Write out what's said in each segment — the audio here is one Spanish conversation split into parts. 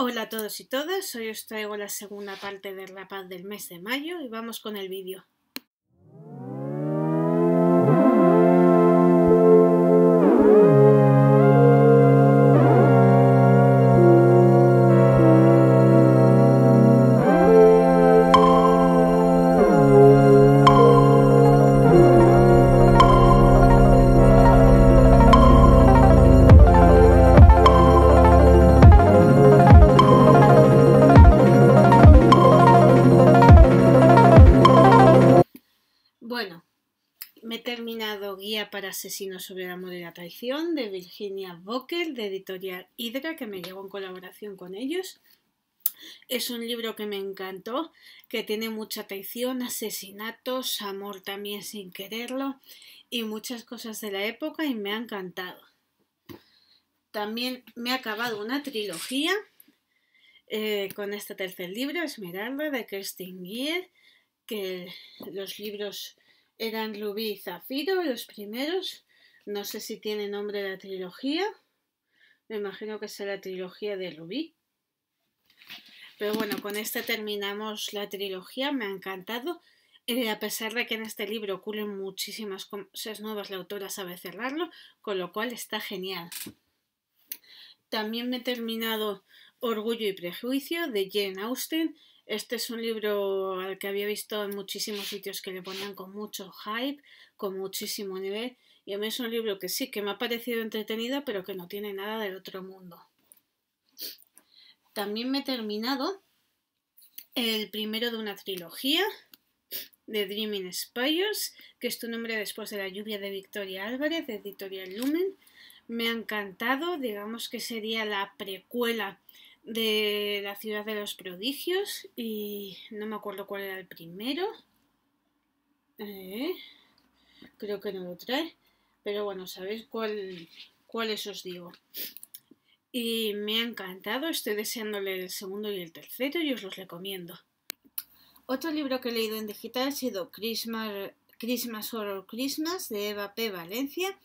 Hola a todos y todas, hoy os traigo la segunda parte de la paz del mes de mayo y vamos con el vídeo. Bueno, me he terminado Guía para Asesinos sobre el Amor y la Traición de Virginia Bocker, de editorial Hydra, que me llegó en colaboración con ellos. Es un libro que me encantó, que tiene mucha traición, asesinatos, amor también sin quererlo y muchas cosas de la época y me ha encantado. También me ha acabado una trilogía eh, con este tercer libro, Esmeralda, de Kirsten Gier que los libros eran Rubí y Zafiro, los primeros. No sé si tiene nombre la trilogía. Me imagino que es la trilogía de Rubí. Pero bueno, con esta terminamos la trilogía. Me ha encantado. Eh, a pesar de que en este libro ocurren muchísimas cosas nuevas, la autora sabe cerrarlo, con lo cual está genial. También me he terminado Orgullo y Prejuicio de Jane Austen este es un libro al que había visto en muchísimos sitios que le ponían con mucho hype, con muchísimo nivel, y a mí es un libro que sí, que me ha parecido entretenido, pero que no tiene nada del otro mundo. También me he terminado el primero de una trilogía de Dreaming Spires, que es tu nombre después de la lluvia de Victoria Álvarez, de Editorial Lumen. Me ha encantado, digamos que sería la precuela de la ciudad de los prodigios y no me acuerdo cuál era el primero. Eh, creo que no lo trae, pero bueno, sabéis cuál, cuáles os digo. Y me ha encantado, estoy deseándole el segundo y el tercero y os los recomiendo. Otro libro que he leído en digital ha sido Christmas, Christmas or Christmas de Eva P. Valencia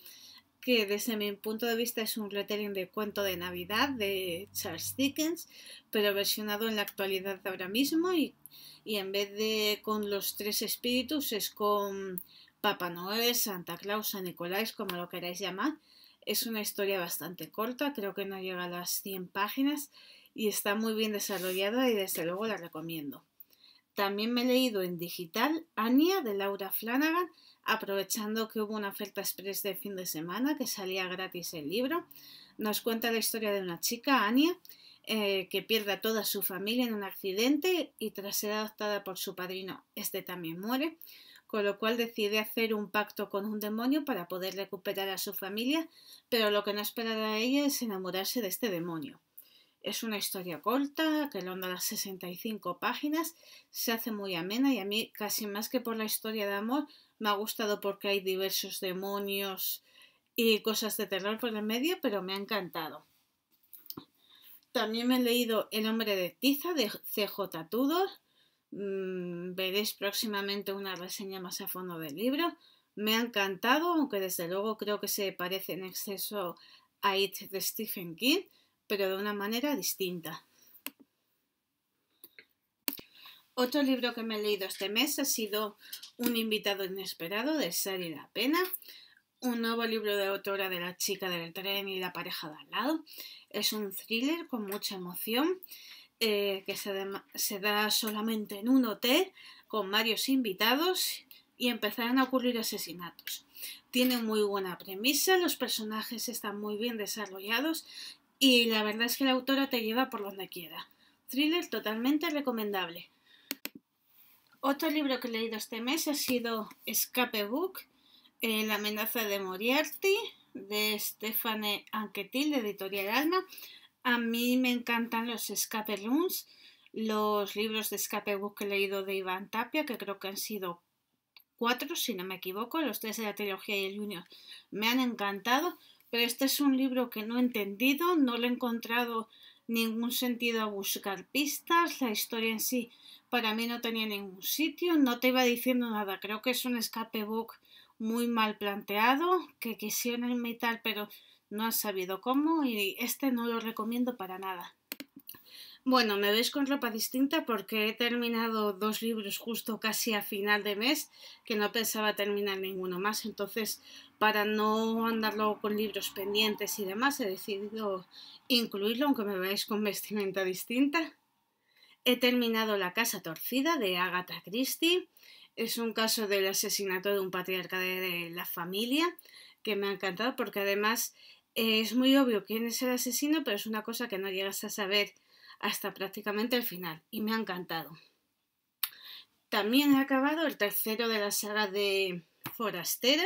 que desde mi punto de vista es un retelling de cuento de Navidad de Charles Dickens, pero versionado en la actualidad de ahora mismo y, y, en vez de con los tres espíritus es con Papá Noel, Santa Claus, San Nicolás, como lo queráis llamar. Es una historia bastante corta, creo que no llega a las 100 páginas y está muy bien desarrollada y desde luego la recomiendo. También me he leído en digital Ania de Laura Flanagan, aprovechando que hubo una oferta express de fin de semana que salía gratis el libro. Nos cuenta la historia de una chica, Ania, eh, que pierde a toda su familia en un accidente y tras ser adoptada por su padrino, este también muere, con lo cual decide hacer un pacto con un demonio para poder recuperar a su familia, pero lo que no espera ella es enamorarse de este demonio. Es una historia corta que ronda las 65 páginas, se hace muy amena y a mí casi más que por la historia de amor me ha gustado porque hay diversos demonios y cosas de terror por el medio, pero me ha encantado. También me he leído El hombre de tiza de CJ Tudor. Mm, veréis próximamente una reseña más a fondo del libro. Me ha encantado, aunque desde luego creo que se parece en exceso a It de Stephen King pero de una manera distinta. Otro libro que me he leído este mes ha sido Un invitado inesperado de Sari La Pena, un nuevo libro de autora de La chica del tren y la pareja de al lado. Es un thriller con mucha emoción eh, que se, se, da solamente en un hotel con varios invitados y empezarán a ocurrir asesinatos. Tiene muy buena premisa, los personajes están muy bien desarrollados y la verdad es que la autora te lleva por donde quiera. Thriller totalmente recomendable. Otro libro que he leído este mes ha sido Escape Book, La amenaza de Moriarty, de Stephanie Anquetil, de Editorial Alma. A mí me encantan los escape rooms, los libros de escape book que he leído de Iván Tapia, que creo que han sido cuatro, si no me equivoco, los tres de la trilogía y el junior. Me han encantado pero este es un libro que no he entendido, no le he encontrado ningún sentido a buscar pistas, la historia en sí para mí no tenía ningún sitio, no te iba diciendo nada, creo que es un escape book muy mal planteado, que quisieron imitar pero no han sabido cómo y este no lo recomiendo para nada. Bueno, me veis con ropa distinta porque he terminado dos libros justo casi a final de mes, que no pensaba terminar ninguno más. Entonces, para no andarlo con libros pendientes y demás, he decidido incluirlo, aunque me veáis con vestimenta distinta. He terminado La Casa Torcida de Agatha Christie. Es un caso del asesinato de un patriarca de la familia que me ha encantado porque además eh, es muy obvio quién es el asesino, pero es una cosa que no llegas a saber hasta prácticamente el final y me ha encantado. También he acabado el tercero de la saga de Forastera,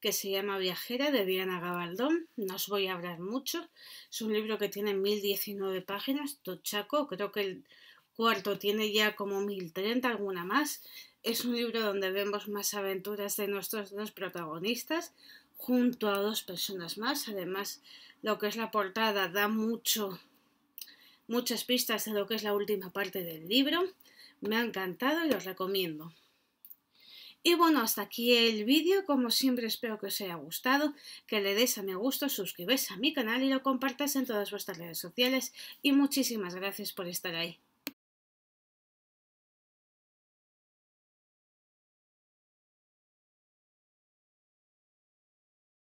que se llama Viajera, de Diana Gabaldón. No os voy a hablar mucho. Es un libro que tiene 1019 páginas, tochaco. Creo que el cuarto tiene ya como 1030, alguna más. Es un libro donde vemos más aventuras de nuestros dos protagonistas junto a dos personas más. Además, lo que es la portada da mucho muchas pistas de lo que es la última parte del libro. Me ha encantado y los recomiendo. Y bueno, hasta aquí el vídeo. Como siempre, espero que os haya gustado, que le des a me gusto, suscribáis a mi canal y lo compartas en todas vuestras redes sociales. Y muchísimas gracias por estar ahí.